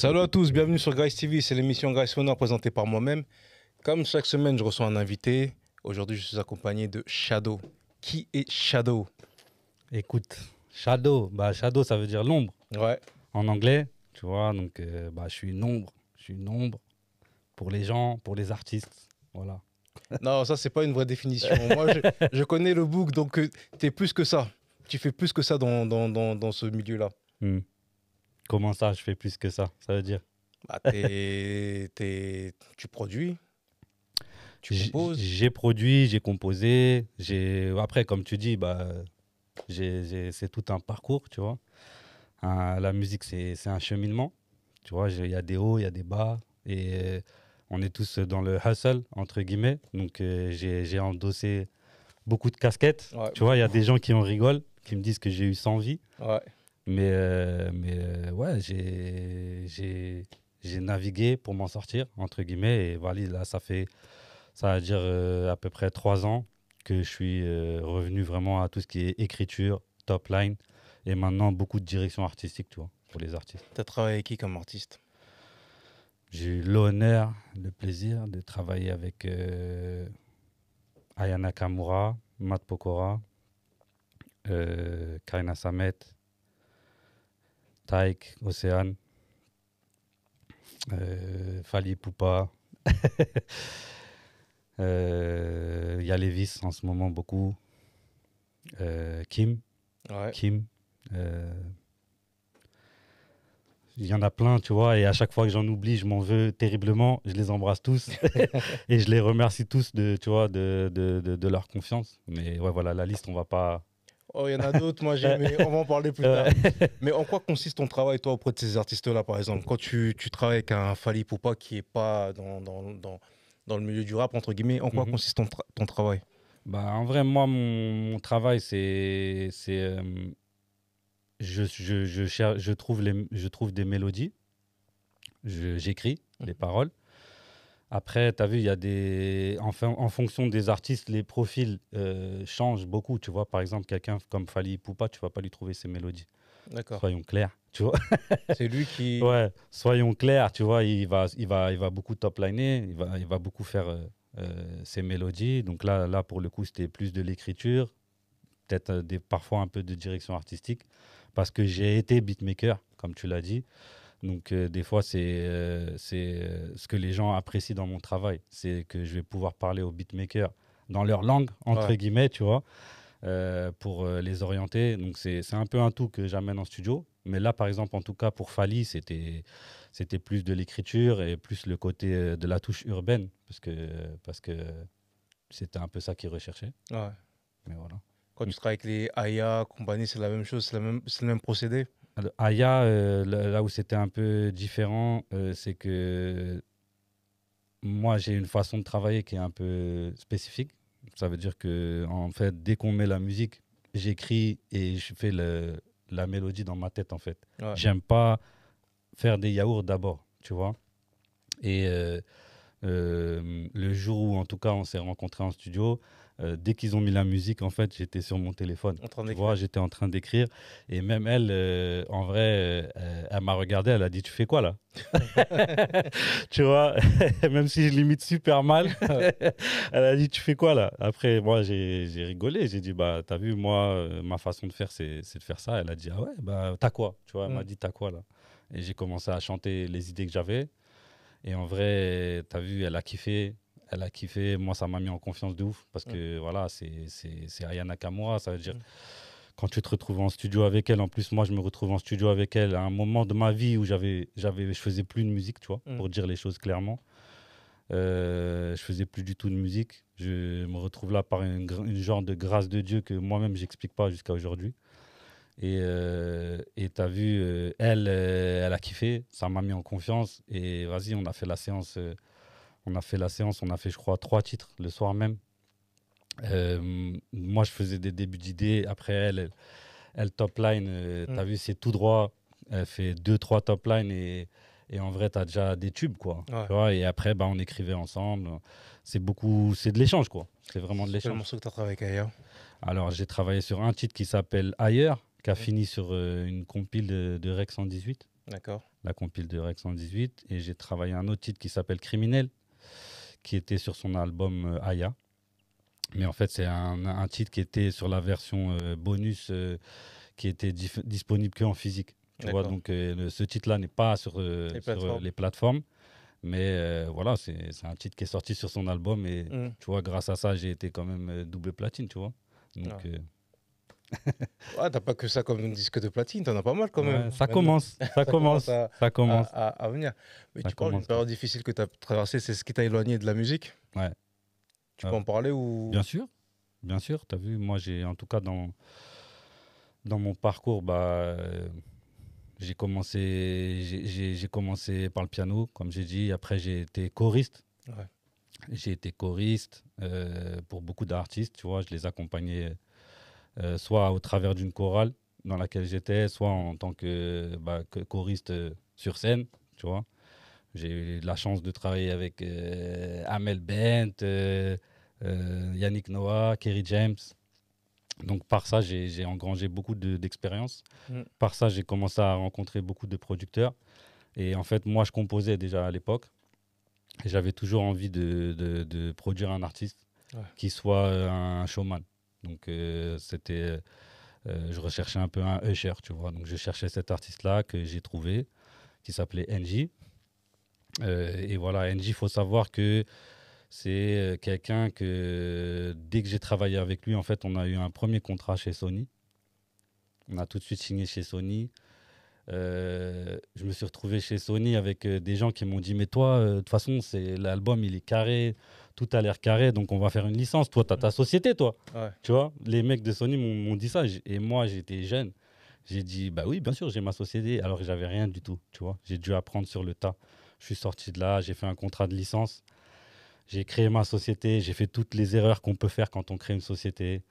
Salut à tous, bienvenue sur Grace TV, c'est l'émission Grace Honor présentée par moi-même. Comme chaque semaine, je reçois un invité. Aujourd'hui, je suis accompagné de Shadow. Qui est Shadow Écoute, Shadow, bah Shadow, ça veut dire l'ombre. Ouais. En anglais, tu vois, donc euh, bah, je suis une ombre. Je suis une ombre pour les gens, pour les artistes. Voilà. Non, ça, c'est pas une vraie définition. Moi, je, connais le book, donc euh, tu es plus que ça. Tu fais plus que ça dans, dans, ce milieu-là. Hmm. Comment ça, je fais plus que ça Ça veut dire bah, t'es, Tu produis tu composes J'ai produit, j'ai composé. J'ai... Après, comme tu dis, bah, j'ai, j'ai, c'est tout un parcours, tu vois. la musique, c'est, c'est un cheminement. Tu vois, il y a des hauts, il y a des bas. Et on est tous dans le hustle, entre guillemets. Donc, euh, j'ai, endossé beaucoup de casquettes. Tu vois, il y a des gens qui en rigolent, qui me disent que j'ai eu 100 vies. Mais, euh, mais euh, ouais, j'ai navigué pour m'en sortir, entre guillemets. Et voilà, là, ça fait, ça dire euh, à peu près trois ans que je suis revenu vraiment à tout ce qui est écriture, top line, et maintenant beaucoup de direction artistique, tu pour les artistes. Tu as travaillé avec qui comme artiste J'ai eu l'honneur, le plaisir de travailler avec Ayana Kamura, Matt Pokora, Karina Samet, Taïk, Océane, euh, Fali Poupa. Il euh, y a en ce moment beaucoup. Euh, Kim. Kim. Il euh, y en a plein, tu vois, et à chaque fois que j'en oublie, je m'en veux terriblement. Je les embrasse tous et je les remercie tous de, tu vois, de leur confiance. Mais ouais, voilà, la liste, on va pas, Oh, il y en a d'autres, moi j'ai, mais on va en parler plus tard. mais en quoi consiste ton travail, toi, auprès de ces artistes-là, par exemple Quand tu, tu, travailles avec un Fali pas, qui n'est pas dans, dans, dans, dans, le milieu du rap, entre guillemets, en quoi mhm. consiste ton, travail bah, En vrai, moi, mon, travail, c'est. c'est euh, je, je, je, trouve les, je trouve des mélodies, j'écris les mhm. paroles, après, tu as vu, il y a des. Enfin, en fonction des artistes, les profils euh, changent beaucoup. Tu vois, par exemple, quelqu'un comme Fali Poupa, tu vas pas lui trouver ses mélodies. D'accord. Soyons clairs, tu vois. C'est lui qui. Ouais, soyons clairs, tu vois, il va, il va, il va beaucoup top il va, il va beaucoup faire euh, euh, ses mélodies. Donc là, là, pour le coup, c'était plus de l'écriture, peut-être parfois un peu de direction artistique, parce que j'ai été beatmaker, comme tu l'as dit. Donc euh, des fois, c'est euh, c'est euh, ce que les gens apprécient dans mon travail. C'est que je vais pouvoir parler aux beatmakers dans leur langue, entre guillemets, tu vois, pour les orienter. Donc c'est un peu un tout que j'amène en studio. Mais là, par exemple, en tout cas, pour Fali, c'était plus de l'écriture et plus le côté de la touche urbaine, parce que parce que c'était un peu ça qu'ils recherchaient. Ouais. Mais voilà. Quand tu mm. travailles avec les Aya, compagnie, c'est la même chose, c'est le même procédé Aya, euh, là où c'était un peu différent, euh, c'est que moi, j'ai une façon de travailler qui est un peu spécifique. Ça veut dire que, en fait, dès qu'on met la musique, j'écris et je fais la mélodie dans ma tête, en fait. J'aime pas faire des yaourts d'abord, tu vois. Et euh, le jour où, en tout cas, on s'est rencontrés en studio, euh, dès qu'ils ont mis la musique, en fait, j'étais sur mon téléphone. Tu vois, j'étais en train d'écrire. Et même elle, euh, en vrai, euh, elle m'a regardé, elle a dit Tu fais quoi là Tu vois, même si je l'imite super mal, elle a dit Tu fais quoi là Après, moi, j'ai rigolé. J'ai dit Bah, t'as vu, moi, ma façon de faire, c'est de faire ça. Elle a dit Ah ouais, bah, t'as quoi Tu vois, elle m'a mm. dit T'as quoi là Et j'ai commencé à chanter les idées que j'avais. Et en vrai, t'as vu, elle a kiffé elle a kiffé. Moi, ça m'a mis en confiance de ouf parce mm. que voilà, c'est qu'à Nakamura. Ça veut dire, mm. quand tu te retrouves en studio avec elle, en plus, moi, je me retrouve en studio avec elle à un moment de ma vie où j'avais, je faisais plus de musique, tu vois, mm. pour dire les choses clairement. Euh, je faisais plus du tout de musique. Je me retrouve là par une, une genre de grâce de Dieu que moi-même, j'explique pas jusqu'à aujourd'hui. Et euh, tu as vu, euh, elle, euh, elle a kiffé, ça m'a mis en confiance. Et vas-y, on a fait la séance on a fait la séance, on a fait, je crois, trois titres le soir même. Euh, moi, je faisais des débuts d'idées. Après, elle, elle, top line, euh, mm. tu as vu, c'est tout droit. Elle fait deux, trois top line et, et en vrai, tu as déjà des tubes, quoi. et après, bah, on écrivait ensemble. C'est beaucoup, c'est de l'échange, quoi. C'est vraiment de l'échange. le morceau que Ailleurs Alors, j'ai travaillé sur un titre qui s'appelle Ailleurs, qui a mm. fini sur euh, une compile de, de Rex 118. D'accord. La compile de Rex 118. Et j'ai travaillé un autre titre qui s'appelle Criminel, qui était sur son album euh, Aya. Mais en fait, c'est un, titre qui était sur la version euh, bonus euh, qui était disponible qu'en physique. Tu vois, donc ce titre-là n'est pas sur, les, plateformes. Mais voilà, c'est un titre qui est sorti sur son album. Et mm. tu vois, grâce à ça, j'ai été quand même double platine, tu vois. Donc, ah tu t'as pas que ça comme disque de platine, t'en as pas mal quand même. ça, commence, ça, commence, à, venir. Mais tu parles d'une période difficile que tu as traversée, c'est ce qui t'a éloigné de la musique Ouais. Tu peux en parler ou Bien sûr, bien sûr. Tu as vu, moi j'ai, en tout cas dans, dans mon parcours, bah, euh, j'ai commencé, j'ai, commencé par le piano, comme j'ai dit. Après j'ai été choriste. J'ai été choriste euh, pour beaucoup d'artistes, tu vois, je les accompagnais euh, soit au travers d'une chorale dans laquelle j'étais, soit en tant que, bah, choriste euh, sur scène, tu vois. J'ai eu la chance de travailler avec euh, Amel Bent, Yannick Noah, Kerry James. Donc par ça, j'ai engrangé beaucoup d'expérience. Mm. Par ça, j'ai commencé à rencontrer beaucoup de producteurs. Et en fait, moi, je composais déjà à l'époque. J'avais toujours envie de, produire un artiste qui soit un showman. Donc euh, c'était, euh, je recherchais un peu un usher, tu vois. Donc je cherchais cet artiste-là que j'ai trouvé, qui s'appelait NJ. Euh, et voilà, NJ, il faut savoir que c'est quelqu'un que dès que j'ai travaillé avec lui, en fait, on a eu un premier contrat chez Sony. On a tout de suite signé chez Sony. Euh, je me suis retrouvé chez Sony avec euh, des gens qui m'ont dit Mais toi, euh, de toute façon, c'est l'album, il est carré, tout a l'air carré, donc on va faire une licence. Toi, tu as ta société, toi. Tu vois, les mecs de Sony m'ont dit ça. Et moi, j'étais jeune. J'ai dit Bah oui, bien sûr, j'ai ma société, alors que j'avais rien du tout. Tu vois, j'ai dû apprendre sur le tas. Je suis sorti de là, j'ai fait un contrat de licence. J'ai créé ma société, j'ai fait toutes les erreurs qu'on peut faire quand on crée une société.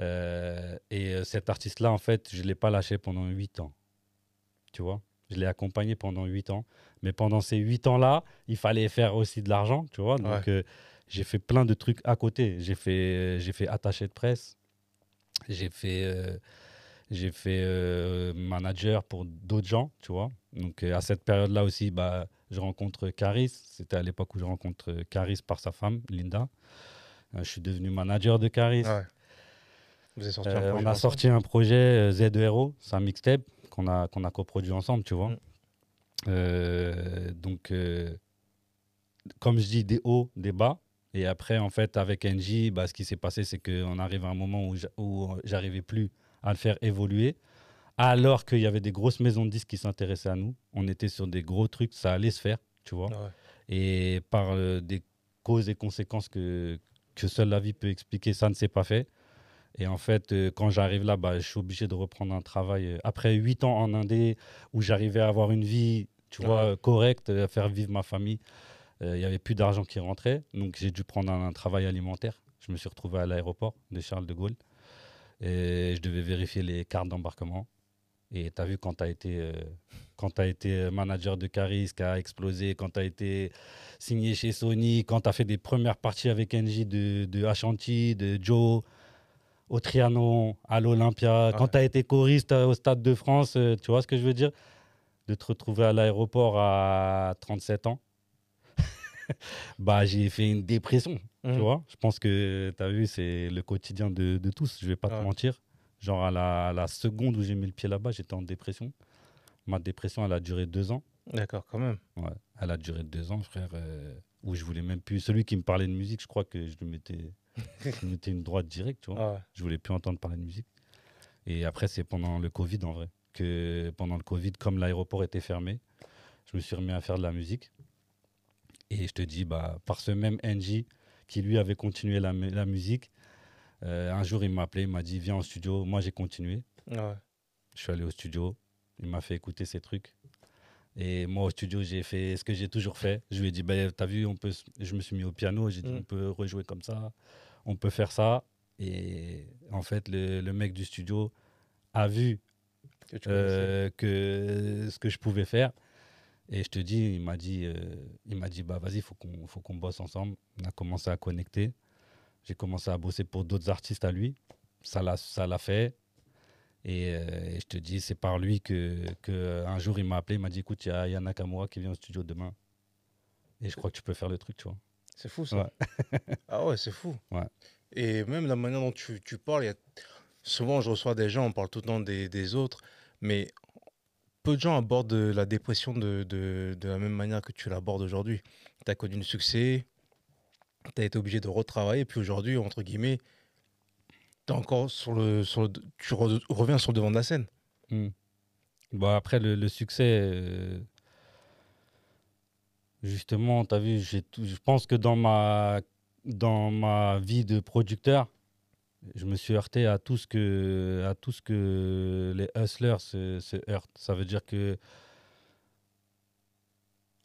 et cet artiste-là, en fait, je ne l'ai pas lâché pendant 8 ans tu vois. Je l'ai accompagné pendant 8 ans. Mais pendant ces 8 ans-là, il fallait faire aussi de l'argent, tu vois. Donc, euh, j'ai fait plein de trucs à côté. J'ai fait, euh, j'ai fait attaché de presse. J'ai fait, euh, j'ai fait manager pour d'autres gens, tu vois. Donc, à cette période-là aussi, bah, je rencontre Caris. C'était à l'époque où je rencontre Caris par sa femme, Linda. je suis devenu manager de Caris. on a sorti un projet z 2 e c'est un mixtape qu'on a, qu'on a coproduit ensemble, tu vois. Mm. Euh, donc, euh, comme je dis, des hauts, des bas. Et après, en fait, avec NJ, bah, ce qui s'est passé, c'est qu'on arrive à un moment où j'arrivais plus à le faire évoluer. Alors qu'il y avait des grosses maisons de disques qui s'intéressaient à nous. On était sur des gros trucs, ça allait se faire, tu vois. Et par euh, des causes et conséquences que, que seule la vie peut expliquer, ça ne s'est pas fait. Et en fait, euh, quand j'arrive là, bah, je suis obligé de reprendre un travail. Euh, après huit ans en Inde, où j'arrivais à avoir une vie, tu vois, correcte, euh, à faire vivre ma famille, il y n'y avait plus d'argent qui rentrait. Donc j'ai dû prendre un, travail alimentaire. Je me suis retrouvé à l'aéroport de Charles de Gaulle. Et je devais vérifier les cartes d'embarquement. Et tu as vu quand tu as été quand as été manager de Caris qui a explosé, quand tu as été signé chez Sony, quand tu as fait des premières parties avec NJ de, de Ashanti, de Joe, au Trianon, à l'Olympia, quand tu as été choriste euh, au Stade de France, euh, tu vois ce que je veux dire De te retrouver à l'aéroport à 37 ans, bah j'ai fait une dépression, tu mm. vois Je pense que tu as vu, c'est le quotidien de, tous, je vais pas te mentir. Genre à la, seconde où j'ai mis le pied là-bas, j'étais en dépression. Ma dépression, elle a duré deux ans. D'accord, quand même. elle a duré deux ans, frère, euh, où je voulais même plus. Celui qui me parlait de musique, je crois que je lui mettais c'était une droite directe, tu vois. Ah je voulais plus entendre parler de musique. Et après, c'est pendant le Covid, en vrai. Que pendant le Covid, comme l'aéroport était fermé, je me suis remis à faire de la musique. Et je te dis, bah, par ce même NJ qui lui avait continué la, musique, euh, un jour il m'a appelé, il m'a dit viens au studio. Moi j'ai continué. Ah je suis allé au studio, il m'a fait écouter ses trucs. Et moi au studio j'ai fait ce que j'ai toujours fait. Je lui ai dit bah, t'as vu, on peut... je me suis mis au piano, j'ai dit mm. on peut rejouer comme ça on peut faire ça. Et en fait, le, mec du studio a vu euh, que, ce que je pouvais faire. Et je te dis, il m'a dit, euh, il m'a dit, bah vas-y, faut qu'on, faut qu'on bosse ensemble. On a commencé à connecter. J'ai commencé à bosser pour d'autres artistes à lui. Ça l'a, ça l'a fait. Et, euh, je te dis, c'est par lui que, un jour il m'a appelé, il m'a dit, écoute, il y a Nakamura qui vient au studio demain. Et je crois que tu peux faire le truc, tu vois. C'est fou ça. ah ouais, c'est fou. Et même la manière dont tu, tu parles, souvent je reçois des gens, on parle tout le temps des, autres, mais peu de gens abordent la dépression de, la même manière que tu l'abordes aujourd'hui. Tu as connu le succès, tu as été obligé de retravailler, puis aujourd'hui, entre guillemets, es encore sur le, sur tu reviens sur le devant de la scène. Hmm. après, le, succès, euh, Justement, tu as vu, je pense que dans ma, dans ma vie de producteur, je me suis heurté à tout ce que, à tout ce que les hustlers se, heurtent. Ça veut dire que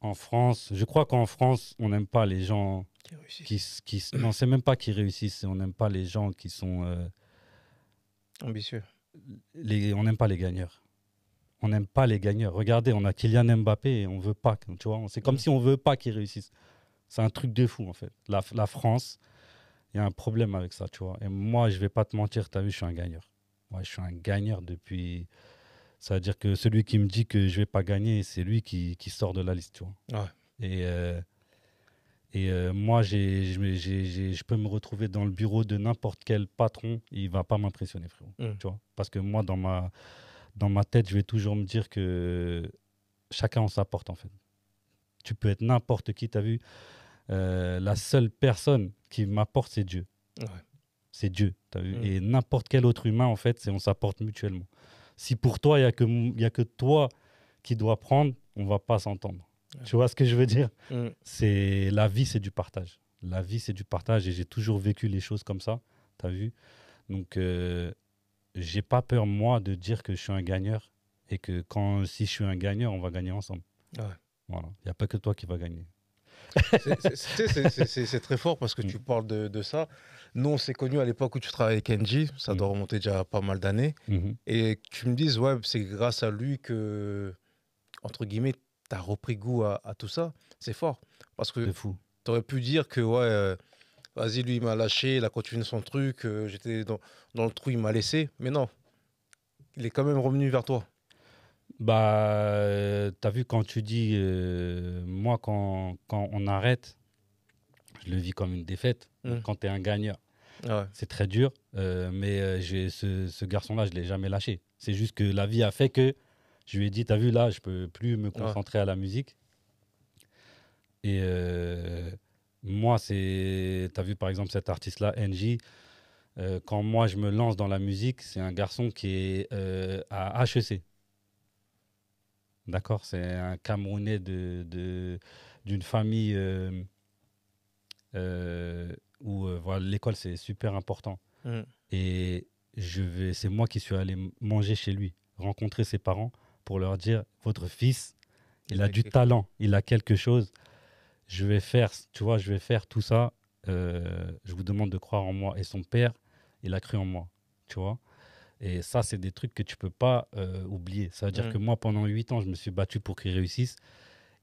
en France, je crois qu'en France, on n'aime pas les gens qui réussissent. Qui, non, c'est même pas qui réussissent, on n'aime pas les gens qui sont euh, ambitieux. Les, on n'aime pas les gagneurs on n'aime pas les gagneurs. Regardez, on a Kylian Mbappé et on veut pas. Tu vois, c'est comme mm. si on veut pas qu'il réussisse. C'est un truc de fou en fait. La, France, il y a un problème avec ça, tu vois. Et moi, je vais pas te mentir, tu as vu, je suis un gagneur. Moi, je suis un gagneur depuis. C'est-à-dire que celui qui me dit que je vais pas gagner, c'est lui qui, sort de la liste, Et, et moi, je peux me retrouver dans le bureau de n'importe quel patron, il va pas m'impressionner, frérot. Mm. Tu vois Parce que moi, dans ma dans ma tête, je vais toujours me dire que chacun en s'apporte en fait. Tu peux être n'importe qui, tu as vu. Euh, la seule personne qui m'apporte, c'est Dieu. C'est Dieu, as vu. Mm. Et n'importe quel autre humain, en fait, c'est on s'apporte mutuellement. Si pour toi, il n'y a, que, a que toi qui dois prendre, on va pas s'entendre. Tu vois ce que je veux dire mm. C'est La vie, c'est du partage. La vie, c'est du partage. Et j'ai toujours vécu les choses comme ça, tu as vu. Donc, euh, j'ai pas peur, moi, de dire que je suis un gagneur et que quand, si je suis un gagneur, on va gagner ensemble. Ah voilà. Il n'y a pas que toi qui va gagner. c'est très fort parce que mm. tu parles de, ça. Nous, on s'est à l'époque où tu travaillais avec Kenji. Ça mm. doit remonter déjà pas mal d'années. Mm-hmm. Et tu me dises, ouais, c'est grâce à lui que, entre guillemets, tu as repris goût à, à tout ça. C'est fort. Parce que tu aurais pu dire que, ouais, euh, vas-y, lui, il m'a lâché, il a continué son truc, euh, j'étais dans, le trou, il m'a laissé. Mais non, il est quand même revenu vers toi. Bah, euh, t'as vu quand tu dis, euh, moi, quand, on arrête, je le vis comme une défaite, Quand mmh. quand t'es un gagnant. C'est très dur, mais ce, ce garçon-là, je ne l'ai jamais lâché. C'est juste que la vie a fait que je lui ai dit, t'as vu, là, je ne peux plus me concentrer à la musique. Et euh, moi, c'est. Tu as vu par exemple cet artiste-là, NJ. Euh, quand moi je me lance dans la musique, c'est un garçon qui est euh, à HEC. D'accord C'est un Camerounais d'une de, d'une famille euh, où voilà, l'école c'est super important. Mm. Et je vais, c'est moi qui suis allé manger chez lui, rencontrer ses parents pour leur dire votre fils, il, a du talent, il a quelque chose je vais faire, tu vois, je vais faire tout ça. Euh, je vous demande de croire en moi. Et son père, il a cru en moi, tu vois. Et ça, c'est des trucs que tu peux pas euh, oublier. Ça veut dire mm. que moi, pendant huit ans, je me suis battu pour qu'il réussisse.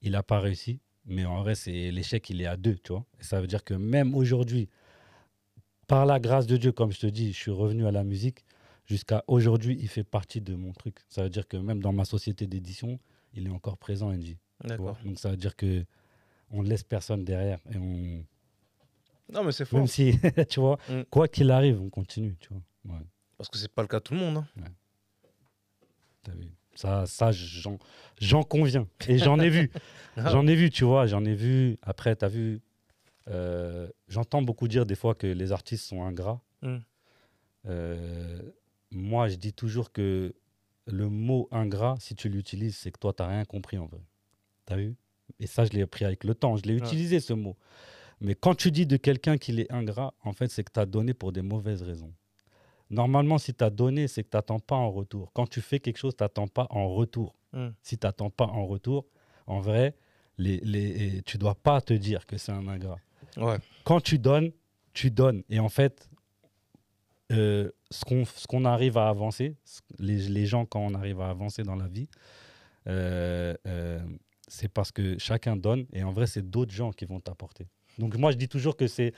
Il n'a pas réussi. Mais en vrai, c'est l'échec, il est à deux, tu vois. Et ça veut dire que même aujourd'hui, par la grâce de Dieu, comme je te dis, je suis revenu à la musique. Jusqu'à aujourd'hui, il fait partie de mon truc. Ça veut dire que même dans ma société d'édition, il est encore présent, Andy. D'accord. Donc ça veut dire que on laisse personne derrière et on. Non, mais c'est faux. Même tu vois, mm. quoi qu'il arrive, on continue, tu vois. Parce que c'est pas le cas de tout le monde. Hein. ça, ça j'en conviens. Et j'en ai vu. Ah. j'en ai vu, tu vois, j'en ai vu. Après, tu as vu. Euh, j'entends beaucoup dire des fois que les artistes sont ingrats. Mm. Euh, moi, je dis toujours que le mot ingrat, si tu l'utilises, c'est que toi, tu n'as rien compris en vrai. Tu as vu et ça, je l'ai appris avec le temps. Je l'ai utilisé, ce mot. Mais quand tu dis de quelqu'un qu'il est ingrat, en fait, c'est que tu as donné pour des mauvaises raisons. Normalement, si tu as donné, c'est que tu n'attends pas en retour. Quand tu fais quelque chose, tu n'attends pas en retour. Si tu n'attends pas en retour, en vrai, les, les, tu dois pas te dire que c'est un ingrat. Quand tu donnes, tu donnes. Et en fait, euh, ce qu'on arrive à avancer, les, gens, quand on arrive à avancer dans la vie, euh, euh c'est parce que chacun donne et en vrai, c'est d'autres gens qui vont t'apporter. Donc moi, je dis toujours que c'est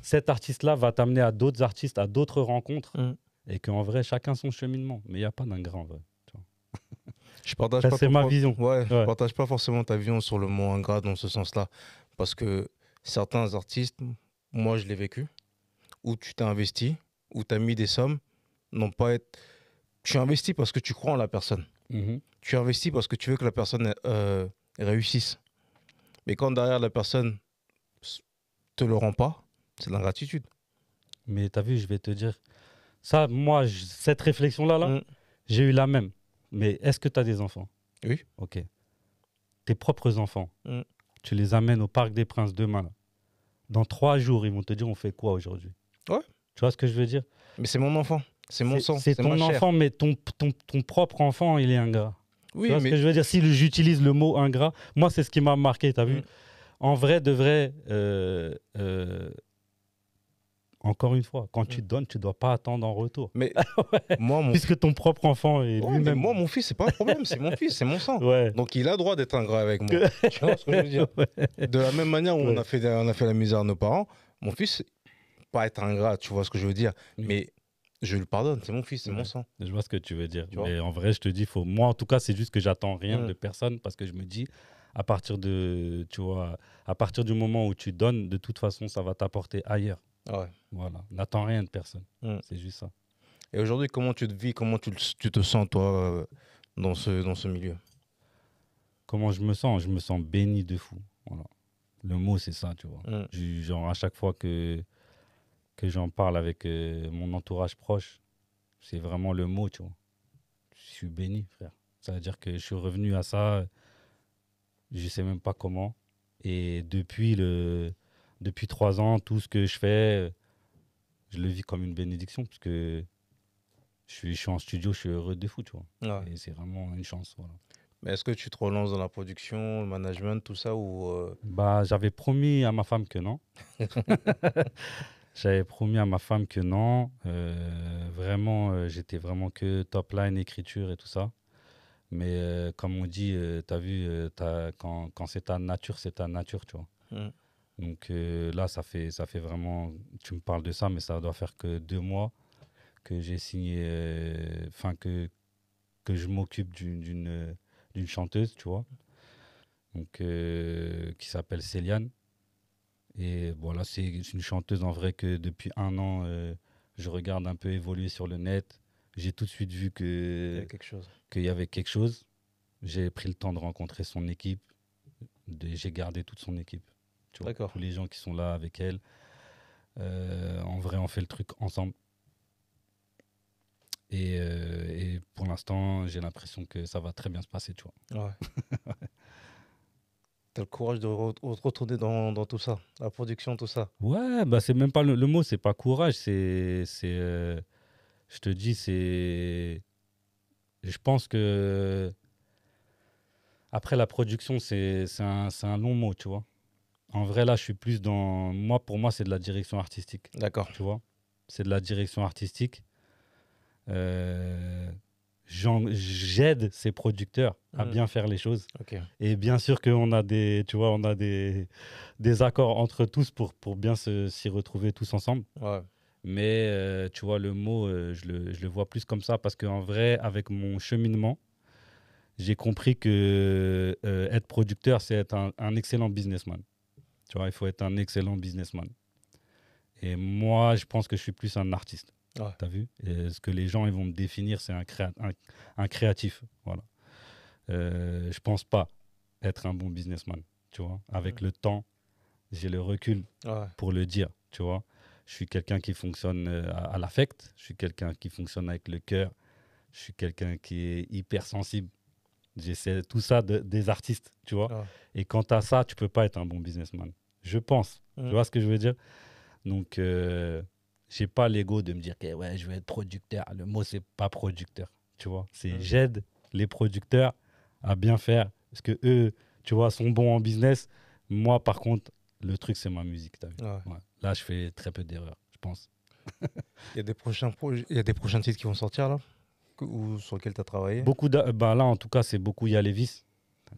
cet artiste-là va t'amener à d'autres artistes, à d'autres rencontres mm. et qu'en vrai, chacun son cheminement. Mais il n'y a pas d'un grand, en vrai. Je partage pas c'est ma vision. Ouais, Je partage pas forcément ta vision sur le mot ingrat dans ce sens-là. Parce que certains artistes, moi je l'ai vécu, où tu t'es investi, où tu as mis des sommes, non pas être. Tu investis parce que tu crois en la personne. Mhm. Tu investis parce que tu veux que la personne euh, réussissent. Mais quand derrière la personne te le rend pas, c'est de la gratitude. Mais tu as vu, je vais te dire, ça, moi, cette réflexion-là, là, mm. j'ai eu la même. Mais est-ce que tu as des enfants Oui. Ok. Tes propres enfants, mm. tu les amènes au Parc des Princes demain. Dans trois jours, ils vont te dire on fait quoi aujourd'hui Ouais. Tu vois ce que je veux dire Mais c'est mon enfant, c'est mon sang. C'est ton enfant, mais ton, ton, propre enfant, il est un gars oui, que je veux dire, si j'utilise le mot ingrat, moi, c'est ce qui m'a marqué, tu as vu mm. En vrai, de vrai, euh, euh, encore une fois, quand tu mm. donnes, tu ne dois pas attendre en retour. Mais ah moi, Puisque ton propre enfant est lui-même. Moi, mon fils, c'est pas un problème, c'est mon fils, c'est mon sang. Donc, il a droit d'être ingrat avec moi. De la même manière où on, a fait, on a fait la misère à nos parents, mon fils, pas être ingrat, tu vois ce que je veux dire. Mm. Mais je le pardonne, c'est mon fils, c'est mon sang. Je vois ce que tu veux dire. mais en vrai, je te dis, faut... moi, en tout cas, c'est juste que j'attends rien mm. de personne parce que je me dis, à partir, de, tu vois, à partir du moment où tu donnes, de toute façon, ça va t'apporter ailleurs. Ah ouais. Voilà. N'attends rien de personne. Mm. C'est juste ça. Et aujourd'hui, comment tu te vis, comment tu, te sens, toi, euh, dans ce, dans ce milieu Comment je me sens Je me sens béni de fou. Voilà. Le mot, c'est ça, tu vois. Mm. genre, à chaque fois que que j'en parle avec euh, mon entourage proche, c'est vraiment le mot, tu vois. Je suis béni, frère. Ça veut dire que je suis revenu à ça, je sais même pas comment. Et depuis, le, depuis trois ans, tout ce que je fais, je le vis comme une bénédiction, parce que je suis, suis en studio, je suis heureux de fou, tu vois. Et c'est vraiment une chance, voilà. Mais est-ce que tu te relances dans la production, le management, tout ça ou euh, Bah, j'avais promis à ma femme que non. J'avais promis à ma femme que non. Euh, vraiment, euh, j'étais vraiment que top line, écriture et tout ça. Mais euh, comme on dit, tu as vu, quand, c'est ta nature, c'est ta nature, tu vois. Mm. Donc là, ça fait, ça fait vraiment. Tu me parles de ça, mais ça doit faire que deux mois que j'ai signé. Enfin, que, que je m'occupe d'une chanteuse, tu vois. Donc, qui s'appelle Céliane. Et voilà, c'est une chanteuse en vrai que depuis un an, euh, je regarde un peu évoluer sur le net. J'ai tout de suite vu qu'il y avait quelque chose. J'ai pris le temps de rencontrer son équipe. J'ai gardé toute son équipe. D'accord. Tous les gens qui sont là avec elle. Euh, en vrai, on fait le truc ensemble. Et, euh, et pour l'instant, j'ai l'impression que ça va très bien se passer, tu Ouais. le courage de retourner dans, tout ça, la production, tout ça. Ouais, bah c'est même pas le, mot, c'est pas courage, c'est. Euh, je te dis, c'est. Je pense que. Après, la production, c'est un, un long mot, tu vois. En vrai, là, je suis plus dans. Moi, pour moi, c'est de la direction artistique. D'accord. Tu vois C'est de la direction artistique. Euh, j'aide ces producteurs à mm. bien faire les choses. Et bien sûr qu'on a des, tu vois, on a des, des accords entre tous pour, pour bien s'y retrouver tous ensemble. Mais euh, tu vois, le mot, euh, je, le, je, le, vois plus comme ça parce qu'en vrai, avec mon cheminement, j'ai compris que euh, être producteur, c'est être un, un, excellent businessman. Tu vois, il faut être un excellent businessman. Et moi, je pense que je suis plus un artiste tu as vu Ce que les gens ils vont me définir, c'est un, un, créatif. Voilà. Euh, je pense pas être un bon businessman. Tu vois, avec le temps, j'ai le recul pour le dire. Tu vois, je suis quelqu'un qui fonctionne euh, à, l'affect. Je suis quelqu'un qui fonctionne avec le cœur. Je suis quelqu'un qui est hypersensible. J'essaie tout ça des artistes, tu vois. Et quant à ça, tu peux pas être un bon businessman. Je pense. Tu vois ce que je veux dire Donc, euh, j'ai pas l'ego de me dire que ouais, je vais être producteur. Le mot, c'est pas producteur. Tu vois, c'est mmh. j'aide les producteurs à bien faire parce que eux, tu vois, sont bons en business. Moi, par contre, le truc, c'est ma musique. Là, je fais très peu d'erreurs, je pense. Il y, a des prochains il y a des prochains titres qui vont sortir là ou sur lesquels tu as travaillé beaucoup bah Là, en tout cas, c'est beaucoup Yalevis.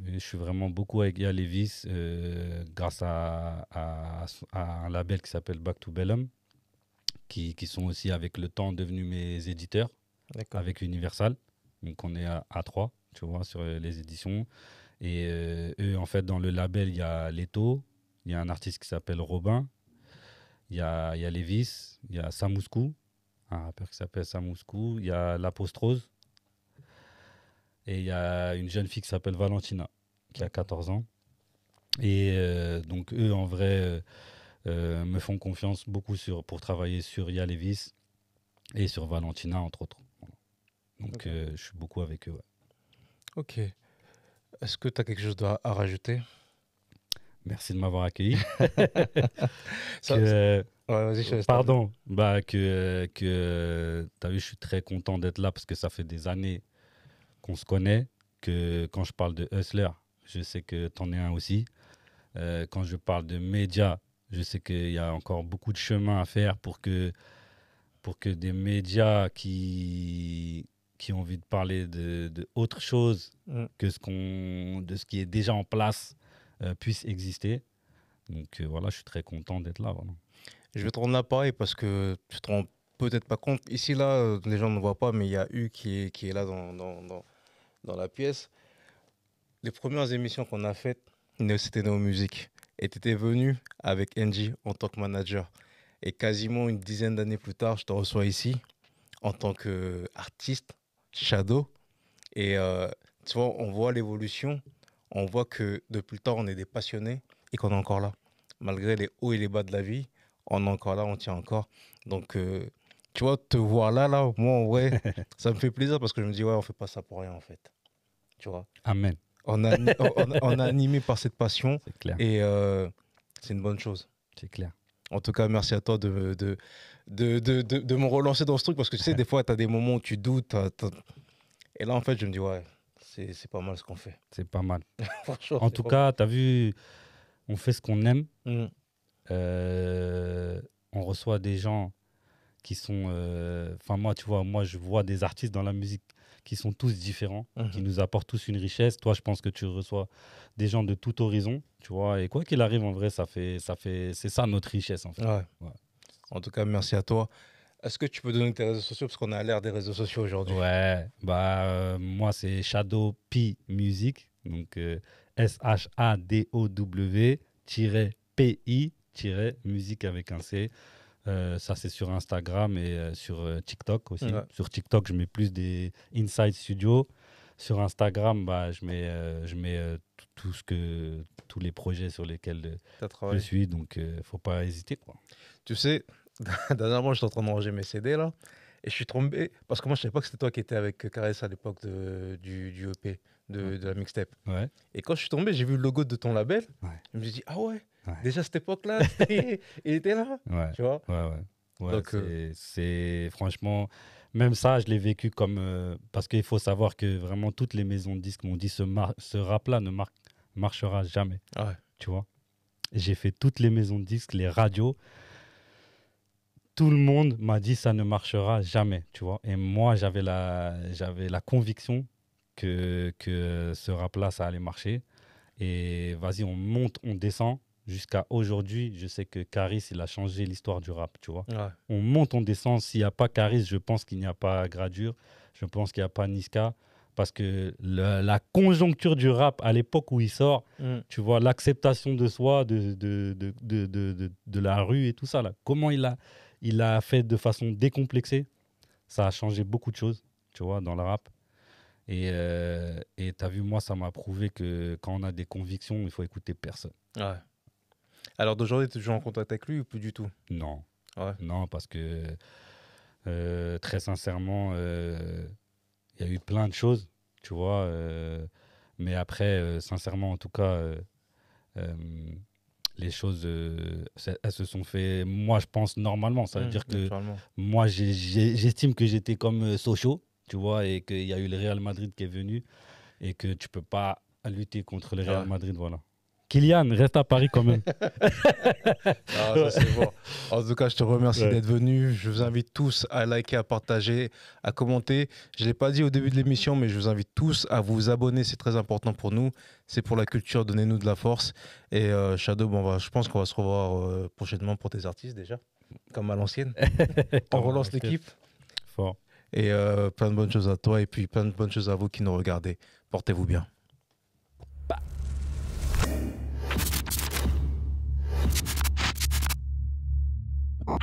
Je suis vraiment beaucoup avec Yalevis euh, grâce à, à, un label qui s'appelle Back to Bellum qui, qui, sont aussi avec le temps devenus mes éditeurs avec Universal. Donc on est à, trois, 3, tu vois, sur les éditions. Et euh, eux, en fait, dans le label, il y a Leto, il y a un artiste qui s'appelle Robin, il y a, y a il y a Samouskou, un rappeur qui s'appelle Samouskou, il y a L'Apostrose, et il y a une jeune fille qui s'appelle Valentina, qui a 14 ans. Et euh, donc eux, en vrai... Euh, euh, me font confiance beaucoup sur, pour travailler sur Ya et sur Valentina, entre autres. Donc, euh, je suis beaucoup avec eux. Ok. Est-ce que tu as quelque chose à, rajouter Merci de m'avoir accueilli. pardon, bah, que, euh, que tu as vu, je suis très content d'être là parce que ça fait des années qu'on se connaît, que quand je parle de Hustler, je sais que tu en es un aussi. quand je parle de médias, je sais qu'il y a encore beaucoup de chemin à faire pour que, pour que des médias qui, qui ont envie de parler de, autre chose mm. que ce de ce qui est déjà en place euh, puisse puissent exister. Donc euh, voilà, je suis très content d'être là. Je vais te rendre l'appareil parce que tu te rends peut-être pas compte. Ici, là, les gens ne voient pas, mais il y a U qui est, qui est là dans, dans, dans, dans la pièce. Les premières émissions qu'on a faites, c'était nos musiques et tu étais venu avec NJ en tant que manager. Et quasiment une dizaine d'années plus tard, je te reçois ici en tant qu'artiste, Shadow. Et euh, tu vois, on voit l'évolution, on voit que depuis le temps, on est des passionnés et qu'on est encore là. Malgré les hauts et les bas de la vie, on est encore là, on tient encore. Donc, euh, tu vois, te voir là, là, moi, vrai ça me fait plaisir parce que je me dis, ouais, on fait pas ça pour rien, en fait. Tu vois Amen on, animé par cette passion. Et euh, c'est une bonne chose. C'est clair. En tout cas, merci à toi de, de, me relancer dans ce truc parce que tu sais, des fois, tu as des moments où tu doutes. Et là, en fait, je me dis, ouais, c'est pas mal ce qu'on fait. C'est pas mal. en tout cas, tu as vu, on fait ce qu'on aime. Mm. Euh, on reçoit des gens qui sont. Euh, enfin, moi, tu vois, moi, je vois des artistes dans la musique qui sont tous différents, qui mhm. nous apportent tous une richesse. Toi, je pense que tu reçois des gens de tout horizon, tu vois. Et quoi qu'il arrive, en vrai, ça fait, ça fait, c'est ça notre richesse, en fait. En tout cas, merci à toi. Est-ce que tu peux donner tes réseaux sociaux parce qu'on a l'air des réseaux sociaux aujourd'hui Ouais, bah euh, moi c'est Shadow Pi Music, donc euh, S H A D O W P I musique avec un C. Euh, ça, c'est sur Instagram et euh, sur euh, TikTok aussi. Sur TikTok, je mets plus des Inside Studio. Sur Instagram, bah, je mets, je mets tout ce que, tous les projets sur lesquels je suis. Donc, il faut pas hésiter. Quoi. Tu sais, dernièrement, j'étais en train de ranger mes CD là. Et je suis tombé, parce que moi, je ne savais pas que c'était toi qui étais avec Caresse à l'époque du, du EP, de, de la mixtape. Et quand je suis tombé, j'ai vu le logo de ton label. Je me suis dit, ah ouais, Déjà, cette époque-là, il était là. Tu vois Donc, euh, c'est franchement, même ça, je l'ai vécu comme. Euh, parce qu'il faut savoir que vraiment, toutes les maisons de disques m'ont dit ce, ce rap-là ne marchera jamais. Ah tu vois J'ai fait toutes les maisons de disques, les radios tout le monde m'a dit ça ne marchera jamais, tu vois. Et moi, j'avais la, j'avais la conviction que, que ce rap-là, ça allait marcher. Et vas-y, on monte, on descend jusqu'à aujourd'hui, je sais que Caris, il a changé l'histoire du rap, tu vois. On monte, on descend. S'il n'y a pas Caris, je pense qu'il n'y a pas Gradure. Je pense qu'il n'y a pas Niska. Parce que la conjoncture du rap à l'époque où il sort, mm. tu vois, l'acceptation de soi, de de, de, de, de, la rue et tout ça, là. comment il a, il a fait de façon décomplexée, ça a changé beaucoup de choses, tu vois, dans le rap. Et euh, tu as vu, moi, ça m'a prouvé que quand on a des convictions, il faut écouter personne. Alors d'aujourd'hui, tu es toujours en contact avec lui ou plus du tout Non. Non, parce que euh, très sincèrement, euh, il y a eu plein de choses, tu vois. Euh, mais après, sincèrement, en tout cas, les choses, elles se sont fait, moi, je pense, normalement. Ça veut mmh, dire que moi, j'estime que j'étais comme Socho, tu vois, et qu'il y a eu le Real Madrid qui est venu et que tu peux pas lutter contre le ah Real Madrid, voilà. Kylian, reste à Paris quand même. Ah, en tout cas, je te remercie d'être venu. Je vous invite tous à liker, à partager, à commenter. Je ne l'ai pas dit au début de l'émission, mais je vous invite tous à vous abonner. C'est très important pour nous. C'est pour la culture. Donnez-nous de la force. Et euh, Shadow, bon, bah, je pense qu'on va se revoir euh, prochainement pour tes artistes déjà, comme à l'ancienne. On relance l'équipe. Fort. Et euh, plein de bonnes choses à toi et puis plein de bonnes choses à vous qui nous regardez. Portez-vous bien. Oh.